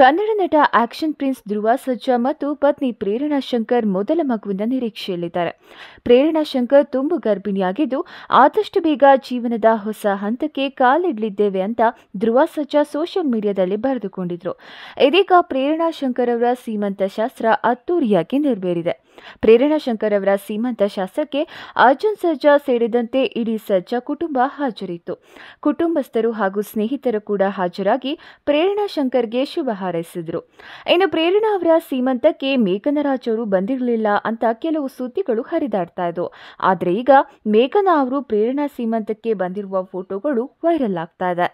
ಕನ್ನಡ ನಟ action prince ಧ್ರುವ ಸಜ್ಜಾ ಮತ್ತು ಪತ್ನಿ ಪ್ರೇರಣಾ ಶಂಕರ್ ಮೊದಲ ಮಗುವಿನ ನಿರೀಕ್ಷೆಯಲ್ಲಿದ್ದಾರೆ ಪ್ರೇರಣಾ ಶಂಕರ್ ತುಂಬು ಗರ್ಭಿಣಿಯಾಗಿದ್ದು ಆದಷ್ಟು ಬೇಗ ಜೀವನದ ಹೊಸ ಹಂತಕ್ಕೆ ಕಾಲಿಡಲಿದ್ದೇವೆ ಅಂತ ಧ್ರುವ ಸಜ್ಜಾ ಸೋಷಿಯಲ್ ಮೀಡಿಯಾದಲ್ಲಿ ಬರೆದುಕೊಂಡಿದ್ರು ಇದೀಗ ಪ್ರೇರಣಾ ಶಂಕರ್ ಅವರ ಸೀಮಂತ ಶಾಸ್ತ್ರ ಅದ್ದೂರಿಯಾಗಿ ನೆರವೇರಿದೆ ಪ್ರೇರಣಾ ಶಂಕರ್ ಅವರ ಸೀಮಂತ ಶಾಸ್ತ್ರಕ್ಕೆ ಅರ್ಜುನ್ ಸರ್ಜಾ ಸೇರಿದಂತೆ ಇಡೀ ಸರ್ಜಾ ಕುಟುಂಬ ಹಾಜರಿತ್ತು ಕುಟುಂಬಸ್ಥರು ಹಾಗೂ ಸ್ನೇಹಿತರು ಕೂಡ ಹಾಜರಾಗಿ ಪ್ರೇರಣಾ ಶಂಕರ್ಗೆ ಶುಭ ಹಾರೈಸಿದ್ರು ಇನ್ನು ಪ್ರೇರಣಾ ಅವರ ಸೀಮಂತಕ್ಕೆ ಮೇಘನರಾಜ್ ಅವರು ಬಂದಿರಲಿಲ್ಲ ಅಂತ ಕೆಲವು ಸುದ್ದಿಗಳು ಹರಿದಾಡ್ತಾ ಇದ್ವು ಆದರೆ ಈಗ ಮೇಘನಾ ಅವರು ಪ್ರೇರಣಾ ಸೀಮಂತಕ್ಕೆ ಬಂದಿರುವ ಫೋಟೋಗಳು ವೈರಲ್ ಆಗ್ತಾ ಇದೆ